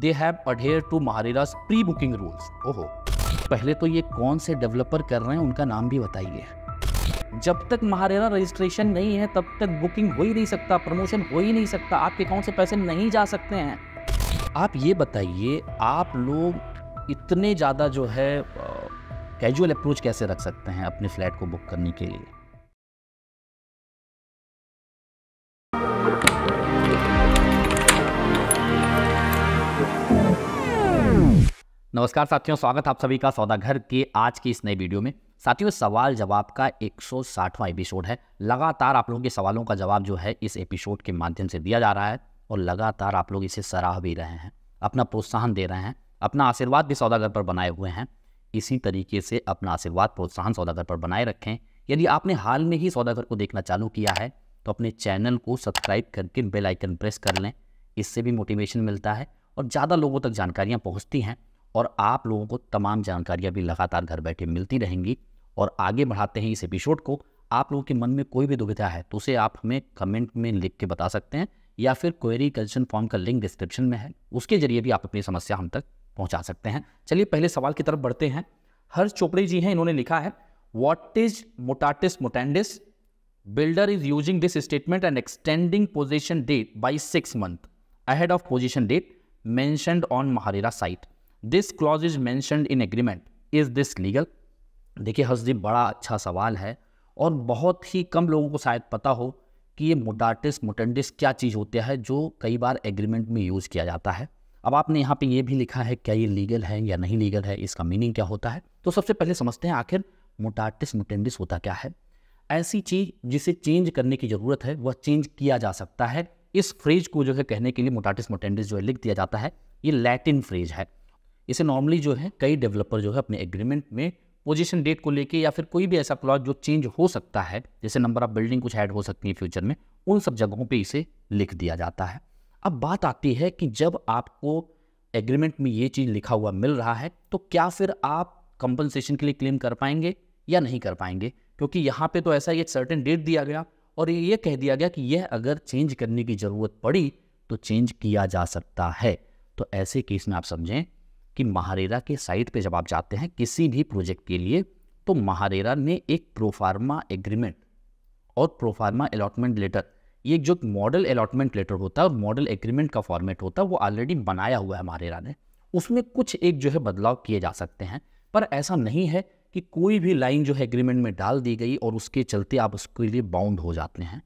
They have adhere to MahaRERA's pre booking rules ओहो पहले तो ये कौन से डेवलपर कर रहे हैं उनका नाम भी बताइए जब तक महारेरा रजिस्ट्रेशन नहीं है तब तक बुकिंग हो ही नहीं सकता प्रमोशन हो ही नहीं सकता आपके अकाउंट से पैसे नहीं जा सकते हैं आप ये बताइए आप लोग इतने ज़्यादा जो है कैजुअल अप्रोच कैसे रख सकते हैं अपने फ्लैट को बुक करने के लिए नमस्कार साथियों स्वागत आप सभी का सौदाघर के आज की इस नए वीडियो में साथियों सवाल जवाब का 160वां एपिसोड है लगातार आप लोगों के सवालों का जवाब जो है इस एपिसोड के माध्यम से दिया जा रहा है और लगातार आप लोग इसे सराह भी रहे हैं अपना प्रोत्साहन दे रहे हैं अपना आशीर्वाद भी सौदागर पर बनाए हुए हैं इसी तरीके से अपना आशीर्वाद प्रोत्साहन सौदागर पर बनाए रखें यदि आपने हाल में ही सौदागर को देखना चालू किया है तो अपने चैनल को सब्सक्राइब करके बेल आइकन प्रेस कर लें इससे भी मोटिवेशन मिलता है और ज़्यादा लोगों तक जानकारियाँ पहुँचती हैं और आप लोगों को तमाम जानकारियाँ भी लगातार घर बैठे मिलती रहेंगी और आगे बढ़ाते हैं इस एपिसोड को आप लोगों के मन में कोई भी दुविधा है तो उसे आप हमें कमेंट में लिख के बता सकते हैं या फिर क्वेरी कंसर्न फॉर्म का लिंक डिस्क्रिप्शन में है उसके जरिए भी आप अपनी समस्या हम तक पहुंचा सकते हैं चलिए पहले सवाल की तरफ बढ़ते हैं हर्ष चोपड़े जी हैं इन्होंने लिखा है what is mutatis mutandis builder is using this statement and extending possession date by six month ahead of possession date mentioned on MahaRERA site this clause is mentioned in agreement is this legal देखिए हसदीप बड़ा अच्छा सवाल है और बहुत ही कम लोगों को शायद पता हो कि ये मोटाटिस मोटेंडिस क्या चीज़ होती है जो कई बार एग्रीमेंट में यूज़ किया जाता है अब आपने यहाँ पे ये भी लिखा है क्या ये लीगल है या नहीं लीगल है इसका मीनिंग क्या होता है तो सबसे पहले समझते हैं आखिर मोटाटिस मोटेंडिस होता क्या है ऐसी चीज़ जिसे चेंज करने की ज़रूरत है वह चेंज किया जा सकता है इस फ्रेज को जो है कहने के लिए मोटाटिस मोटेंडिस जो है लिख दिया जाता है ये लैटिन फ्रेज है इसे नॉर्मली जो है कई डेवलपर जो है अपने एग्रीमेंट में पोजीशन डेट को लेके या फिर कोई भी ऐसा क्लॉज जो चेंज हो सकता है जैसे नंबर ऑफ बिल्डिंग कुछ ऐड हो सकती है फ्यूचर में उन सब जगहों पे इसे लिख दिया जाता है अब बात आती है कि जब आपको एग्रीमेंट में ये चीज़ लिखा हुआ मिल रहा है तो क्या फिर आप कंपनसेशन के लिए क्लेम कर पाएंगे या नहीं कर पाएंगे क्योंकि यहाँ पर तो ऐसा एक सर्टन डेट दिया गया और ये कह दिया गया कि यह अगर चेंज करने की ज़रूरत पड़ी तो चेंज किया जा सकता है तो ऐसे केस में आप समझें कि महारेरा के साइट पे जब आप जाते हैं किसी भी प्रोजेक्ट के लिए तो महारेरा ने एक प्रोफार्मा एग्रीमेंट और प्रोफार्मा अलॉटमेंट लेटर ये जो मॉडल अलॉटमेंट लेटर होता है मॉडल एग्रीमेंट का फॉर्मेट होता है वो ऑलरेडी बनाया हुआ है महारेरा ने उसमें कुछ एक जो है बदलाव किए जा सकते हैं पर ऐसा नहीं है कि कोई भी लाइन जो है एग्रीमेंट में डाल दी गई और उसके चलते आप उसके लिए बाउंड हो जाते हैं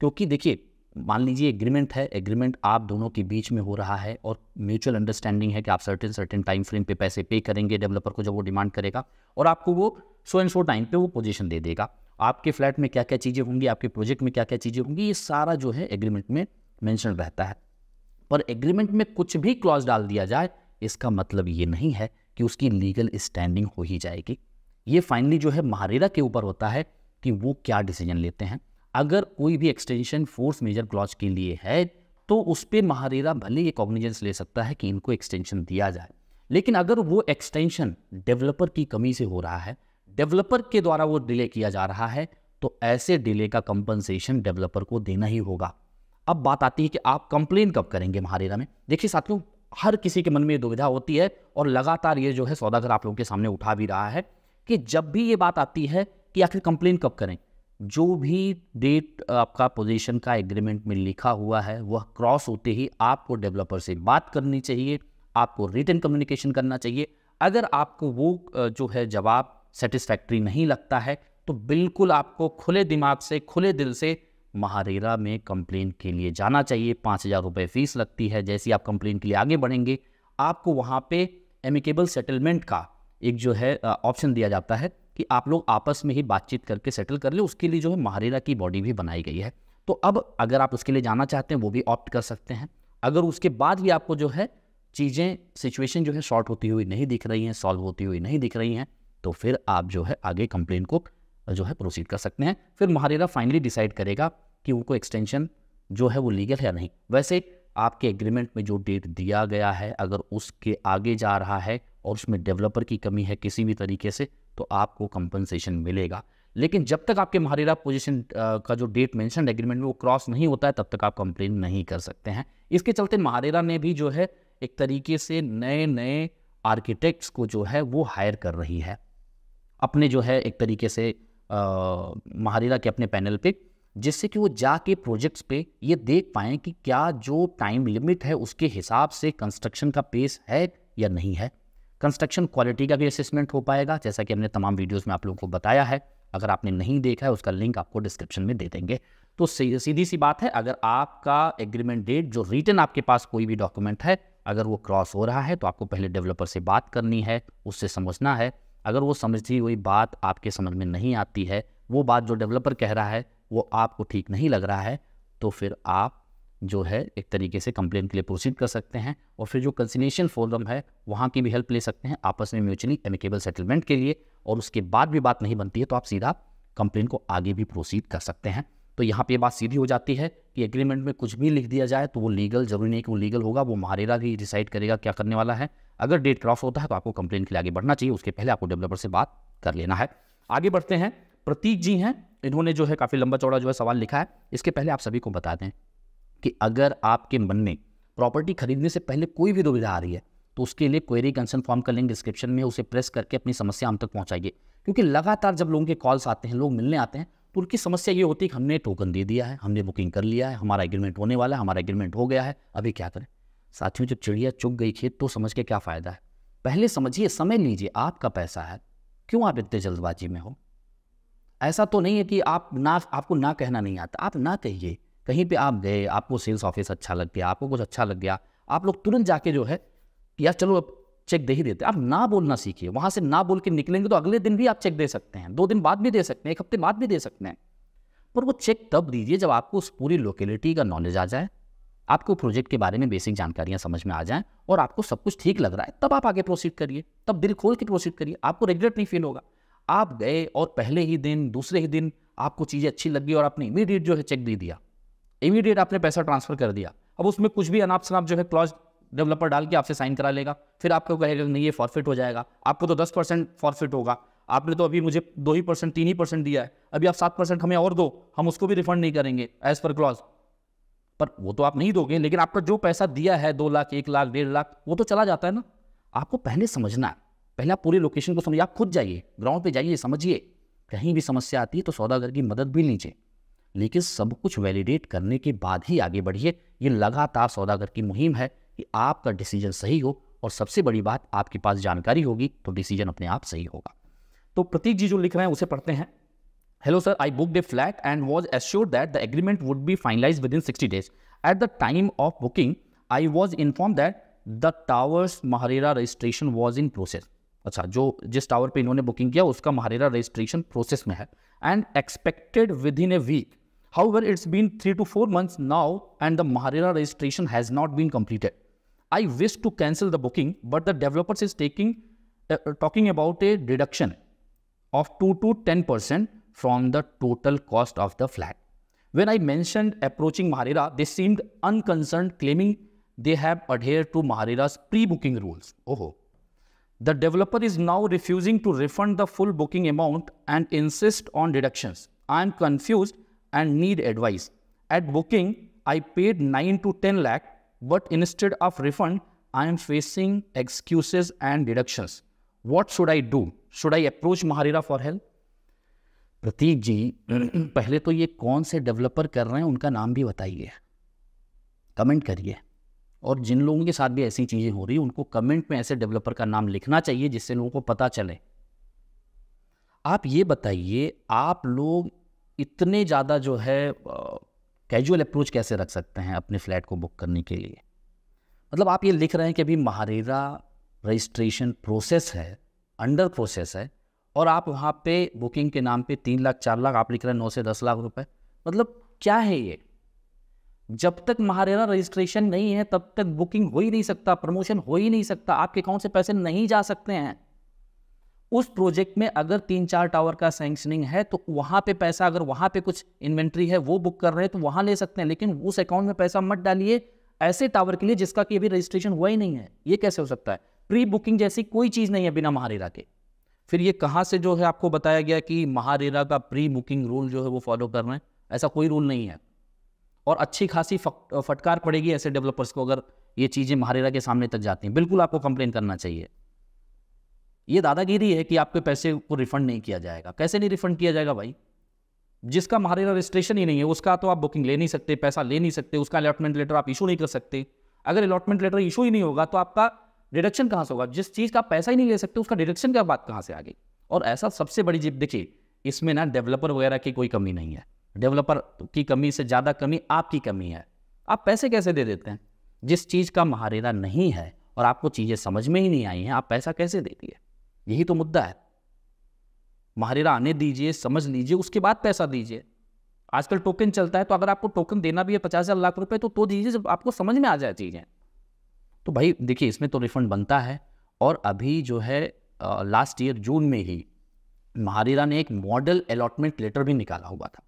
क्योंकि देखिए मान लीजिए एग्रीमेंट है एग्रीमेंट आप दोनों के बीच में हो रहा है और म्यूचुअल अंडरस्टैंडिंग है कि आप सर्टेन सर्टेन टाइम फ्रेम पे पैसे पे करेंगे डेवलपर को जब वो डिमांड करेगा और आपको वो सो एंड सो टाइम पे वो पोजीशन दे देगा आपके फ्लैट में क्या क्या चीज़ें होंगी आपके प्रोजेक्ट में क्या क्या चीज़ें होंगी ये सारा जो है एग्रीमेंट में मैंशन रहता है पर एग्रीमेंट में कुछ भी क्लॉज डाल दिया जाए इसका मतलब ये नहीं है कि उसकी लीगल स्टैंडिंग हो ही जाएगी ये फाइनली जो है महारेरा के ऊपर होता है कि वो क्या डिसीजन लेते हैं अगर कोई भी एक्सटेंशन फोर्स मेजर क्लॉज के लिए है तो उस पर महारेरा भले ही कॉग्निजेंस ले सकता है कि इनको एक्सटेंशन दिया जाए लेकिन अगर वो एक्सटेंशन डेवलपर की कमी से हो रहा है डेवलपर के द्वारा वो डिले किया जा रहा है तो ऐसे डिले का कंपनसेशन डेवलपर को देना ही होगा अब बात आती है कि आप कंप्लेन कब करेंगे महारेरा में देखिए साथियों हर किसी के मन में ये दुविधा होती है और लगातार ये जो है सौदागर आप लोगों के सामने उठा भी रहा है कि जब भी ये बात आती है कि आखिर कंप्लेन कब करें जो भी डेट आपका पोजीशन का एग्रीमेंट में लिखा हुआ है वह क्रॉस होते ही आपको डेवलपर से बात करनी चाहिए आपको रिटर्न कम्युनिकेशन करना चाहिए अगर आपको वो जो है जवाब सेटिस्फैक्ट्री नहीं लगता है तो बिल्कुल आपको खुले दिमाग से खुले दिल से महारेरा में कंप्लेन के लिए जाना चाहिए पाँच हज़ार रुपये फीस लगती है जैसे आप कंप्लेन के लिए आगे बढ़ेंगे आपको वहाँ पे एमिकेबल सेटलमेंट का एक जो है ऑप्शन दिया जाता है कि आप लोग आपस में ही बातचीत करके सेटल कर ले उसके लिए जो है महारेरा की बॉडी भी बनाई गई है तो अब अगर आप उसके लिए जाना चाहते हैं वो भी ऑप्ट कर सकते हैं अगर उसके बाद भी आपको जो है चीज़ें सिचुएशन जो है शॉर्ट होती हुई नहीं दिख रही हैं सॉल्व होती हुई नहीं दिख रही हैं तो फिर आप जो है आगे कंप्लेन को जो है प्रोसीड कर सकते हैं फिर महारेरा फाइनली डिसाइड करेगा कि उनको एक्सटेंशन जो है वो लीगल है या नहीं वैसे आपके एग्रीमेंट में जो डेट दिया गया है अगर उसके आगे जा रहा है और उसमें डेवलपर की कमी है किसी भी तरीके से तो आपको कंपनसेशन मिलेगा लेकिन जब तक आपके महारेरा पोजीशन का जो डेट मेंशन एग्रीमेंट में वो क्रॉस नहीं होता है तब तक आप कंप्लेन नहीं कर सकते हैं इसके चलते महारेरा ने भी जो है एक तरीके से नए नए आर्किटेक्ट्स को जो है वो हायर कर रही है अपने जो है एक तरीके से महारेरा के अपने पैनल पे जिससे कि वो जाके प्रोजेक्ट्स पे ये देख पाएँ कि क्या जो टाइम लिमिट है उसके हिसाब से कंस्ट्रक्शन का पेस है या नहीं है कंस्ट्रक्शन क्वालिटी का भी असेसमेंट हो पाएगा जैसा कि हमने तमाम वीडियोस में आप लोगों को बताया है अगर आपने नहीं देखा है उसका लिंक आपको डिस्क्रिप्शन में दे देंगे तो सीधी सी बात है अगर आपका एग्रीमेंट डेट जो रिटर्न आपके पास कोई भी डॉक्यूमेंट है अगर वो क्रॉस हो रहा है तो आपको पहले डेवलपर से बात करनी है उससे समझना है अगर वो समझती हुई बात आपके समझ में नहीं आती है वो बात जो डेवलपर कह रहा है वो आपको ठीक नहीं लग रहा है तो फिर आप जो है एक तरीके से कंप्लेन के लिए प्रोसीड कर सकते हैं और फिर जो कंसिलेशन फोरम है वहाँ की भी हेल्प ले सकते हैं आपस में म्यूचुअली एमिकेबल सेटलमेंट के लिए और उसके बाद भी बात नहीं बनती है तो आप सीधा कंप्लेन को आगे भी प्रोसीड कर सकते हैं तो यहाँ पे बात सीधी हो जाती है कि एग्रीमेंट में कुछ भी लिख दिया जाए तो वो लीगल जरूरी नहीं कि वो लीगल होगा वो मारेरा भी डिसाइड करेगा क्या करने वाला है अगर डेट क्रॉस होता है तो आपको कंप्लेन के लिए आगे बढ़ना चाहिए उसके पहले आपको डेवलपर से बात कर लेना है आगे बढ़ते हैं प्रतीक जी हैं इन्होंने जो है काफ़ी लंबा चौड़ा जो है सवाल लिखा है इसके पहले आप सभी को बता दें कि अगर आपके मन में प्रॉपर्टी खरीदने से पहले कोई भी दुविधा आ रही है तो उसके लिए क्वेरी कंसर्न फॉर्म का लिंक डिस्क्रिप्शन में उसे प्रेस करके अपनी समस्या हम तक पहुँचाइए क्योंकि लगातार जब लोगों के कॉल्स आते हैं लोग मिलने आते हैं तो उनकी समस्या ये होती है कि हमने टोकन दे दिया है हमने बुकिंग कर लिया है हमारा एग्रीमेंट होने वाला है हमारा एग्रीमेंट हो गया है अभी क्या करें साथियों जब चिड़िया चुग गई खेत तो समझ के क्या फ़ायदा है पहले समझिए समय लीजिए आपका पैसा है क्यों आप इतने जल्दबाजी में हो ऐसा तो नहीं है कि आप ना आपको ना कहना नहीं आता आप ना कहिए कहीं पे आप गए आपको सेल्स ऑफिस अच्छा लग गया आपको कुछ अच्छा लग गया आप लोग तुरंत जाके जो है यार चलो अब चेक दे ही देते आप ना बोलना सीखिए वहाँ से ना बोल के निकलेंगे तो अगले दिन भी आप चेक दे सकते हैं दो दिन बाद भी दे सकते हैं एक हफ्ते बाद भी दे सकते हैं पर वो चेक तब दीजिए जब आपको उस पूरी लोकेलिटी का नॉलेज आ जाए आपको प्रोजेक्ट के बारे में बेसिक जानकारियाँ समझ में आ जाएँ और आपको सब कुछ ठीक लग रहा है तब आप आगे प्रोसीड करिए तब दिल खोल के प्रोसीड करिए आपको रिग्रेट नहीं फील होगा आप गए और पहले ही दिन दूसरे ही दिन आपको चीज़ें अच्छी लगी और आपने इमीडिएट जो है चेक दे दिया इमीडिएट आपने पैसा ट्रांसफर कर दिया अब उसमें कुछ भी अनाप शनाप जो है क्लॉज डेवलपर डाल के आपसे साइन करा लेगा फिर आपको कहेगा नहीं ये फॉरफिट हो जाएगा आपको तो दस परसेंट फॉरफिट होगा आपने तो अभी मुझे दो ही परसेंट तीन ही परसेंट दिया है अभी आप सात परसेंट हमें और दो हम उसको भी रिफंड नहीं करेंगे एज पर क्लॉज पर वो तो आप नहीं दोगे लेकिन आपका जो पैसा दिया है दो लाख एक लाख डेढ़ लाख वो तो चला जाता है ना आपको पहले समझना है पहले आप पूरी लोकेशन को समझिए आप खुद जाइए ग्राउंड पे जाइए समझिए कहीं भी समस्या आती है तो सौदागर की मदद भी लीजिए लेकिन सब कुछ वैलिडेट करने के बाद ही आगे बढ़िए ये लगातार सौदागर की मुहिम है कि आपका डिसीजन सही हो और सबसे बड़ी बात आपके पास जानकारी होगी तो डिसीजन अपने आप सही होगा तो प्रतीक जी जो लिख रहे हैं उसे पढ़ते हैं hello sir I book a flat and was assure that the agreement would be finalise with in sixty days at the time of booking I was inform that the towers MahaRERA registration was in process अच्छा जो जिस tower पे इन्होंने booking किया उसका MahaRERA registration process में है and expected with in a week However, it's been three to four months now and the Maharera registration has not been completed. I wish to cancel the booking, but the developers is taking uh, uh talking about a reduction of 2 to 10% from the total cost of the flat. When I mentioned approaching Maharera, they seemed unconcerned, claiming they have adhered to Maharera's pre-booking rules. Oh, the developer is now refusing to refund the full booking amount and insist on deductions. I am confused and need advice. At booking, I paid 9 to 10 lakh, but instead of refund, I am facing excuses and deductions. What should I do? Should I approach Maharira for help? Prateek ji पहले तो ये कौन से developer कर रहे हैं उनका नाम भी बताइए कमेंट करिए और जिन लोगों के साथ भी ऐसी चीज़ें हो रही हैं उनको कमेंट में ऐसे डेवलपर का नाम लिखना चाहिए जिससे लोगों को पता चले आप ये बताइए आप लोग इतने ज़्यादा जो है कैजुअल अप्रोच कैसे रख सकते हैं अपने फ्लैट को बुक करने के लिए मतलब आप ये लिख रहे हैं कि अभी महारेरा रजिस्ट्रेशन प्रोसेस है अंडर प्रोसेस है और आप वहाँ पे बुकिंग के नाम पे तीन लाख चार लाख आप लिख रहे हैं नौ से दस लाख रुपए मतलब क्या है ये जब तक महारेरा रजिस्ट्रेशन नहीं है तब तक बुकिंग हो ही नहीं सकता प्रमोशन हो ही नहीं सकता आपके अकाउंट से पैसे नहीं जा सकते हैं उस प्रोजेक्ट में अगर तीन चार टावर का सैंक्शनिंग है तो वहाँ पे पैसा अगर वहाँ पे कुछ इन्वेंट्री है वो बुक कर रहे हैं तो वहाँ ले सकते हैं लेकिन उस अकाउंट में पैसा मत डालिए ऐसे टावर के लिए जिसका कि अभी रजिस्ट्रेशन हुआ ही नहीं है ये कैसे हो सकता है प्री बुकिंग जैसी कोई चीज़ नहीं है बिना महारेरा के फिर ये कहाँ से जो है आपको बताया गया कि महारेरा का प्री बुकिंग रूल जो है वो फॉलो कर रहे हैं ऐसा कोई रूल नहीं है और अच्छी खासी फटकार पड़ेगी ऐसे डेवलपर्स को अगर ये चीज़ें महारेरा के सामने तक जाती हैं बिल्कुल आपको कंप्लेन करना चाहिए ये दादागिरी है कि आपके पैसे को रिफंड नहीं किया जाएगा कैसे नहीं रिफंड किया जाएगा भाई जिसका हमारे रजिस्ट्रेशन ही नहीं है उसका तो आप बुकिंग ले नहीं सकते पैसा ले नहीं सकते उसका अलॉटमेंट लेटर आप इशू नहीं कर सकते अगर अलॉटमेंट लेटर इशू ही नहीं होगा तो आपका डिडक्शन कहाँ से होगा जिस चीज़ का पैसा ही नहीं ले सकते उसका डिडक्शन का बात कहाँ से आ गई और ऐसा सबसे बड़ी जीप देखिए इसमें ना डेवलपर वगैरह की कोई कमी नहीं है डेवलपर की कमी से ज़्यादा कमी आपकी कमी है आप पैसे कैसे दे देते हैं जिस चीज़ का महारेरा नहीं है और आपको चीज़ें समझ में ही नहीं आई हैं आप पैसा कैसे दे दिए यही तो मुद्दा है महारेरा आने दीजिए समझ लीजिए उसके बाद पैसा दीजिए आजकल टोकन चलता है तो अगर आपको टोकन देना भी है पचास हज़ार लाख रुपए तो तो दीजिए जब आपको समझ में आ जाए चीज़ें तो भाई देखिए इसमें तो रिफंड बनता है और अभी जो है लास्ट ईयर जून में ही महारीरा ने एक मॉडल अलॉटमेंट लेटर भी निकाला हुआ था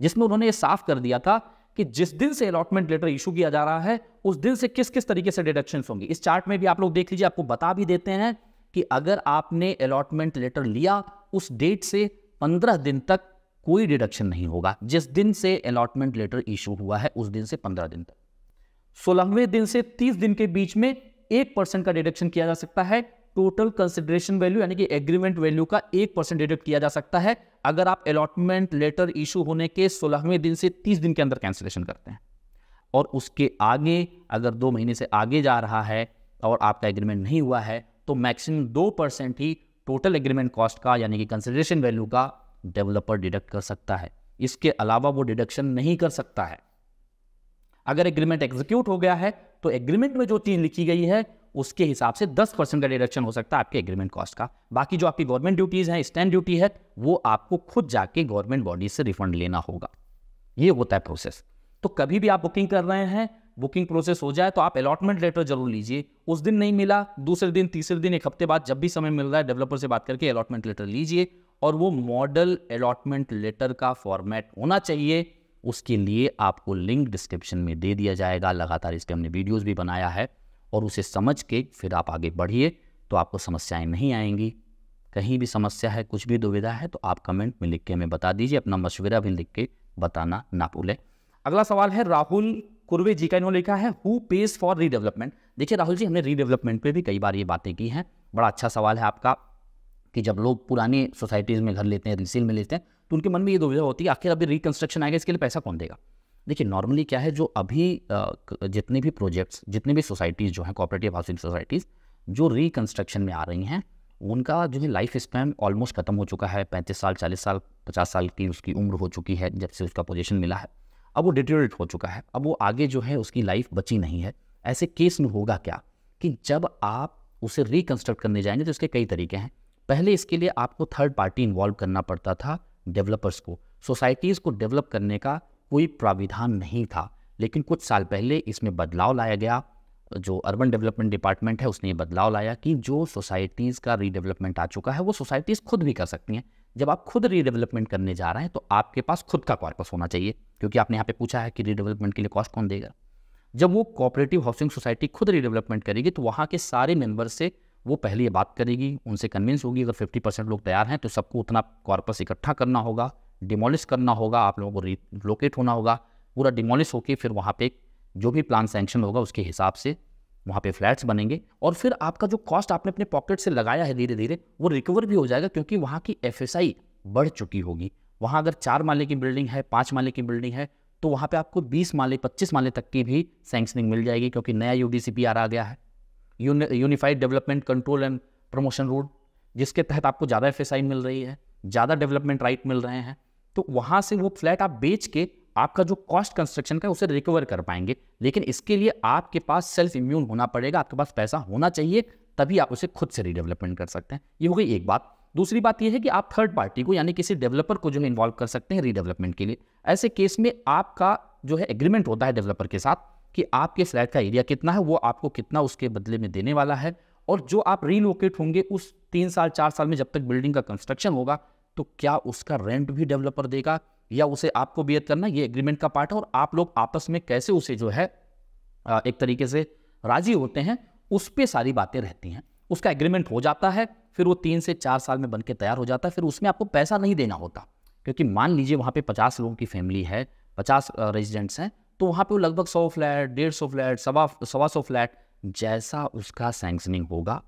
जिसमें उन्होंने ये साफ कर दिया था कि जिस दिन से अलॉटमेंट लेटर इशू किया जा रहा है उस दिन से किस किस तरीके से डिडक्शन होंगी इस चार्ट में भी आप लोग देख लीजिए आपको बता भी देते हैं कि अगर आपने अलॉटमेंट लेटर लिया उस डेट से पंद्रह दिन तक कोई डिडक्शन नहीं होगा जिस दिन से अलॉटमेंट लेटर इशू हुआ है उस दिन से पंद्रह दिन तक सोलहवें दिन से तीस दिन के बीच में एक परसेंट का डिडक्शन किया जा सकता है टोटल कंसिडरेशन वैल्यू यानी कि एग्रीमेंट वैल्यू का एक परसेंट डिडक्ट किया जा सकता है अगर आप अलॉटमेंट लेटर इशू होने के सोलहवें दिन से तीस दिन के अंदर कैंसिलेशन करते हैं और उसके आगे अगर दो महीने से आगे जा रहा है और आपका एग्रीमेंट नहीं हुआ है तो मैक्सिमम दो परसेंट ही टोटल एग्रीमेंट कॉस्ट का यानी कि कंसिडरेशन वैल्यू का डेवलपर डिडक्ट कर सकता है इसके अलावा वो डिडक्शन नहीं कर सकता है अगर एग्रीमेंट एग्जीक्यूट हो गया है तो एग्रीमेंट में जो चीज लिखी गई है उसके हिसाब से 10 परसेंट का डिडक्शन हो सकता है आपके एग्रीमेंट कॉस्ट का बाकी जो आपकी गवर्नमेंट ड्यूटीज हैं स्टैंड ड्यूटी है वो आपको खुद जाके गवर्नमेंट बॉडी से रिफंड लेना होगा ये होता है प्रोसेस तो कभी भी आप बुकिंग कर रहे हैं बुकिंग प्रोसेस हो जाए तो आप अलॉटमेंट लेटर जरूर लीजिए उस दिन नहीं मिला दूसरे दिन तीसरे दिन एक हफ्ते बाद जब भी समय मिल रहा है डेवलपर से बात करके अलॉटमेंट लेटर लीजिए और वो मॉडल अलॉटमेंट लेटर का फॉर्मेट होना चाहिए उसके लिए आपको लिंक डिस्क्रिप्शन में दे दिया जाएगा लगातार इस हमने वीडियोस भी बनाया है और उसे समझ के फिर आप आगे बढ़िए तो आपको समस्याएं नहीं आएंगी कहीं भी समस्या है कुछ भी दुविधा है तो आप कमेंट में लिख के हमें बता दीजिए अपना मशविरा भी लिख के बताना ना भूलें अगला सवाल है राहुल कुर्वे जी का इन्होंने लिखा है हु पेज फॉर रीडेवलपमेंट देखिए राहुल जी हमने रीडेवलपमेंट पे भी कई बार ये बातें की हैं बड़ा अच्छा सवाल है आपका कि जब लोग पुरानी सोसाइटीज़ में घर लेते हैं रिसील में लेते हैं तो उनके मन में ये दुविधा होती है आखिर अभी रिकन्स्ट्रक्शन आएगा इसके लिए पैसा कौन देगा देखिए नॉर्मली क्या है जो अभी जितने भी प्रोजेक्ट्स जितने भी सोसाइटीज़ जो हैं कॉपरेटिव हाउसिंग सोसाइटीज़ जो रिकन्स्ट्रक्शन में आ रही हैं उनका जो है लाइफ स्पैन ऑलमोस्ट खत्म हो चुका है पैंतीस साल चालीस साल पचास साल की उसकी उम्र हो चुकी है जब से उसका पोजिशन मिला है अब वो डिटोरेट हो चुका है अब वो आगे जो है उसकी लाइफ बची नहीं है ऐसे केस में होगा क्या कि जब आप उसे रिकन्स्ट्रक्ट करने जाएंगे तो इसके कई तरीके हैं पहले इसके लिए आपको थर्ड पार्टी इन्वॉल्व करना पड़ता था डेवलपर्स को सोसाइटीज़ को डेवलप करने का कोई प्राविधान नहीं था लेकिन कुछ साल पहले इसमें बदलाव लाया गया जो अर्बन डेवलपमेंट डिपार्टमेंट है उसने ये बदलाव लाया कि जो सोसाइटीज़ का रीडेवलपमेंट आ चुका है वो सोसाइटीज़ खुद भी कर सकती हैं जब आप खुद रीडेवलपमेंट करने जा रहे हैं तो आपके पास खुद का कॉर्पस होना चाहिए क्योंकि आपने यहाँ पे पूछा है कि रीडेवलपमेंट के लिए कॉस्ट कौन देगा जब वो कोऑपरेटिव हाउसिंग सोसाइटी खुद रीडेवलपमेंट करेगी तो वहाँ के सारे मेंबर से वो पहले बात करेगी उनसे कन्विंस होगी अगर फिफ्टी परसेंट लोग तैयार हैं तो सबको उतना कॉर्पस इकट्ठा करना होगा डिमोलिश करना होगा आप लोगों को रिलोकेट होना होगा पूरा डिमोलिश होकर फिर वहाँ पे जो भी प्लान सेंक्शन होगा उसके हिसाब से वहाँ पे फ्लैट्स बनेंगे और फिर आपका जो कॉस्ट आपने अपने पॉकेट से लगाया है धीरे धीरे वो रिकवर भी हो जाएगा क्योंकि वहाँ की एफ बढ़ चुकी होगी वहाँ अगर चार माले की बिल्डिंग है पाँच माले की बिल्डिंग है तो वहाँ पे आपको 20 माले 25 माले तक की भी सैंक्शनिंग मिल जाएगी क्योंकि नया यू आ गया है unified development control and promotion road जिसके तहत आपको ज़्यादा एफ मिल रही है ज़्यादा डेवलपमेंट राइट मिल रहे हैं तो वहाँ से वो फ्लैट आप बेच के आपका जो कॉस्ट कंस्ट्रक्शन का उसे रिकवर कर पाएंगे लेकिन इसके लिए आपके पास सेल्फ इम्यून होना पड़ेगा आपके पास पैसा होना चाहिए तभी आप उसे खुद से रीडेवलपमेंट कर सकते हैं ये हो गई एक बात दूसरी बात यह है कि आप थर्ड पार्टी को यानी किसी डेवलपर को जो है इन्वॉल्व कर सकते हैं रीडेवलपमेंट के लिए ऐसे केस में आपका जो है एग्रीमेंट होता है डेवलपर के साथ कि आपके फ्लैट का एरिया कितना है वो आपको कितना उसके बदले में देने वाला है और जो आप रीलोकेट होंगे उस तीन साल चार साल में जब तक बिल्डिंग का कंस्ट्रक्शन होगा तो क्या उसका रेंट भी डेवलपर देगा या उसे आपको बियर करना ये एग्रीमेंट का पार्ट है और आप लोग आपस में कैसे उसे जो है एक तरीके से राजी होते हैं उस पर सारी बातें रहती हैं उसका एग्रीमेंट हो जाता है फिर वो तीन से चार साल में बन के तैयार हो जाता है फिर उसमें आपको पैसा नहीं देना होता क्योंकि मान लीजिए वहाँ पे पचास लोगों की फैमिली है पचास रेजिडेंट्स हैं तो वहाँ पे वो लगभग सौ फ्लैट डेढ़ सौ फ्लैट सवा सवा सौ फ्लैट जैसा उसका सैंक्शनिंग होगा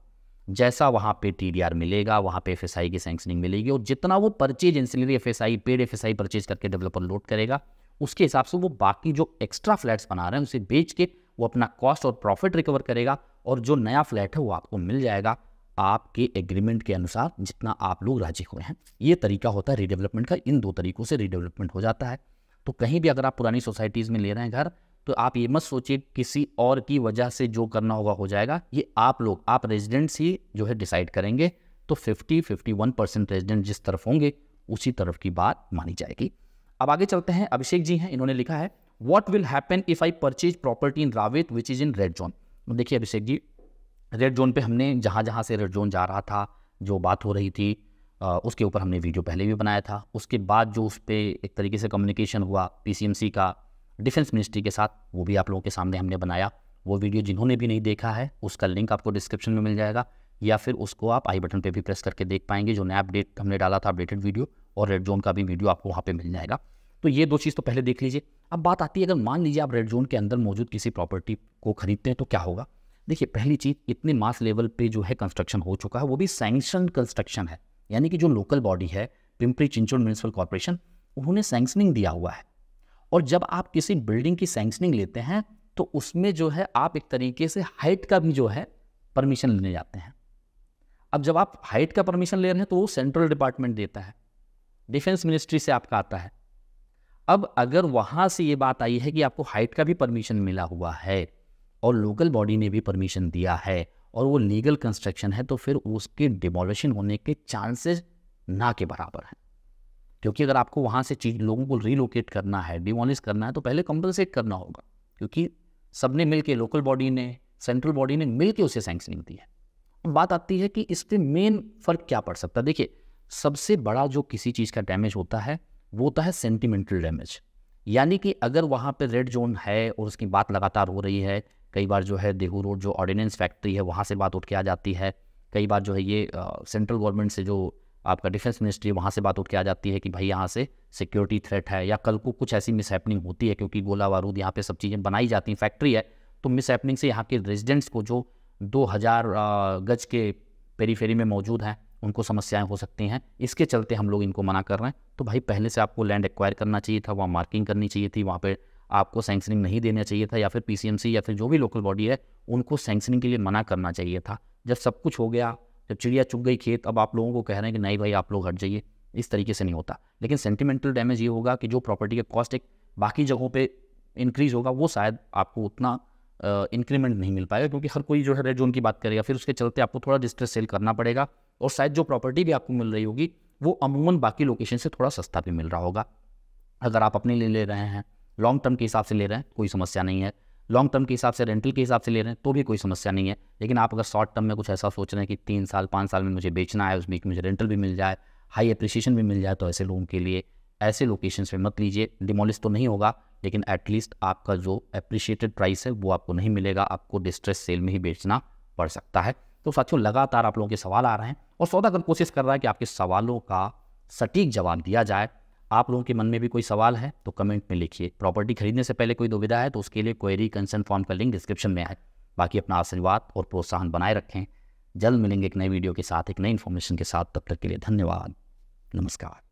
जैसा वहाँ पे टी मिलेगा वहाँ पे एफ की सैंक्शनिंग मिलेगी और जितना वो purchase ancillary I paid F purchase करके डेवलपर लोड करेगा उसके हिसाब से वो बाकी जो एक्स्ट्रा फ्लैट्स बना रहे हैं उसे बेच के वो अपना कॉस्ट और प्रॉफिट रिकवर करेगा और जो नया फ्लैट है वो आपको मिल जाएगा आपके एग्रीमेंट के अनुसार जितना आप लोग राजी हुए हैं ये तरीका होता है रीडेवलपमेंट का इन दो तरीकों से रीडेवलपमेंट हो जाता है तो कहीं भी अगर आप पुरानी सोसाइटीज़ में ले रहे हैं घर तो आप ये मत सोचिए किसी और की वजह से जो करना होगा हो जाएगा ये आप लोग आप रेजिडेंट्स ही जो है डिसाइड करेंगे तो 50 51 परसेंट रेजिडेंट जिस तरफ होंगे उसी तरफ की बात मानी जाएगी अब आगे चलते हैं अभिषेक जी हैं इन्होंने लिखा है what will happen if I purchase property in Ravet which is in red zone देखिए अभिषेक जी रेड जोन पे हमने जहाँ जहाँ से रेड जोन जा रहा था जो बात हो रही थी उसके ऊपर हमने वीडियो पहले भी बनाया था उसके बाद जो उस पर एक तरीके से कम्युनिकेशन हुआ पीसीएमसी का डिफेंस मिनिस्ट्री के साथ वो भी आप लोगों के सामने हमने बनाया वो वीडियो जिन्होंने भी नहीं देखा है उसका लिंक आपको डिस्क्रिप्शन में मिल जाएगा या फिर उसको आप आई बटन पे भी प्रेस करके देख पाएंगे जो नया अपडेट हमने डाला था अपडेटेड वीडियो और रेड जोन का भी वीडियो आपको वहाँ पे मिल जाएगा तो ये दो चीज़ तो पहले देख लीजिए अब बात आती है अगर मान लीजिए आप रेड जोन के अंदर मौजूद किसी प्रॉपर्टी को खरीदते हैं तो क्या होगा देखिए पहली चीज़ इतने मास लेवल पर जो है कंस्ट्रक्शन हो चुका है वो भी सैंक्शन कंस्ट्रक्शन है यानी कि जो लोकल बॉडी है पिंपरी चिंचोड़ म्यूनसिपल कॉरपोरेशन उन्होंने सैंक्शनिंग दिया हुआ है और जब आप किसी बिल्डिंग की सैंक्शनिंग लेते हैं तो उसमें जो है आप एक तरीके से हाइट का भी जो है परमिशन लेने जाते हैं अब जब आप हाइट का परमिशन ले रहे हैं तो वो सेंट्रल डिपार्टमेंट देता है डिफेंस मिनिस्ट्री से आपका आता है अब अगर वहाँ से ये बात आई है कि आपको हाइट का भी परमिशन मिला हुआ है और लोकल बॉडी ने भी परमिशन दिया है और वो लीगल कंस्ट्रक्शन है तो फिर उसके डिमोलिशन होने के चांसेस ना के बराबर हैं क्योंकि अगर आपको वहाँ से चीज लोगों को रीलोकेट करना है डिमोलिश करना है तो पहले कंपनसेट करना होगा क्योंकि सबने मिल के लोकल बॉडी ने सेंट्रल बॉडी ने मिल के उसे सैंक्शनिंग दी है बात आती है कि इस पर मेन फर्क क्या पड़ सकता है देखिए सबसे बड़ा जो किसी चीज़ का डैमेज होता है वो होता है सेंटिमेंटल डैमेज यानी कि अगर वहाँ पर रेड जोन है और उसकी बात लगातार हो रही है कई बार जो है देहू रोड जो ऑर्डिनेंस फैक्ट्री है वहाँ से बात उठ के आ जाती है कई बार जो है ये सेंट्रल गवर्नमेंट से जो आपका डिफेंस मिनिस्ट्री वहाँ से बात उठ के आ जाती है कि भाई यहाँ से सिक्योरिटी थ्रेट है या कल को कुछ ऐसी मिस होती है क्योंकि गोला बारूद यहाँ पर सब चीज़ें बनाई जाती हैं फैक्ट्री है तो मिस से यहाँ के रेजिडेंट्स को जो दो गज के पेरीफेरी में मौजूद हैं उनको समस्याएं हो सकती हैं इसके चलते हम लोग इनको मना कर रहे हैं तो भाई पहले से आपको लैंड एक्वायर करना चाहिए था वहाँ मार्किंग करनी चाहिए थी वहाँ पर आपको सैंक्शनिंग नहीं देना चाहिए था या फिर पीसीएमसी या फिर जो भी लोकल बॉडी है उनको सैंक्शनिंग के लिए मना करना चाहिए था जब सब कुछ हो गया जब चिड़िया चुग गई खेत अब आप लोगों को कह रहे हैं कि नहीं भाई आप लोग हट जाइए इस तरीके से नहीं होता लेकिन सेंटिमेंटल डैमेज ये होगा कि जो प्रॉपर्टी का कॉस्ट एक बाकी जगहों पर इंक्रीज होगा वो शायद आपको उतना इंक्रीमेंट नहीं मिल पाएगा क्योंकि हर कोई जो है रेड जोन की बात करेगा फिर उसके चलते आपको थोड़ा डिस्ट्रेस सेल करना पड़ेगा और शायद जो प्रॉपर्टी भी आपको मिल रही होगी वो अमूमन बाकी लोकेशन से थोड़ा सस्ता भी मिल रहा होगा अगर आप अपने लिए ले रहे हैं लॉन्ग टर्म के हिसाब से ले रहे हैं कोई समस्या नहीं है लॉन्ग टर्म के हिसाब से रेंटल के हिसाब से ले रहे हैं तो भी कोई समस्या नहीं है लेकिन आप अगर शॉर्ट टर्म में कुछ ऐसा सोच रहे हैं कि तीन साल पाँच साल में मुझे बेचना है उस बीच मुझे रेंटल भी मिल जाए हाई अप्रिसिएशन भी मिल जाए तो ऐसे लोगों के लिए ऐसे लोकेशंस में मत लीजिए डिमोलिश तो नहीं होगा लेकिन एटलीस्ट आपका जो अप्रिशिएटेड प्राइस है वो आपको नहीं मिलेगा आपको डिस्ट्रेस सेल में ही बेचना पड़ सकता है तो साथियों लगातार आप लोगों के सवाल आ रहे हैं और सौदागर कोशिश कर रहा है कि आपके सवालों का सटीक जवाब दिया जाए आप लोगों के मन में भी कोई सवाल है तो कमेंट में लिखिए प्रॉपर्टी खरीदने से पहले कोई दुविधा है तो उसके लिए क्वेरी कंसर्न फॉर्म का लिंक डिस्क्रिप्शन में है बाकी अपना आशीर्वाद और प्रोत्साहन बनाए रखें जल्द मिलेंगे एक नए वीडियो के साथ एक नई इन्फॉर्मेशन के साथ तब तक के लिए धन्यवाद नमस्कार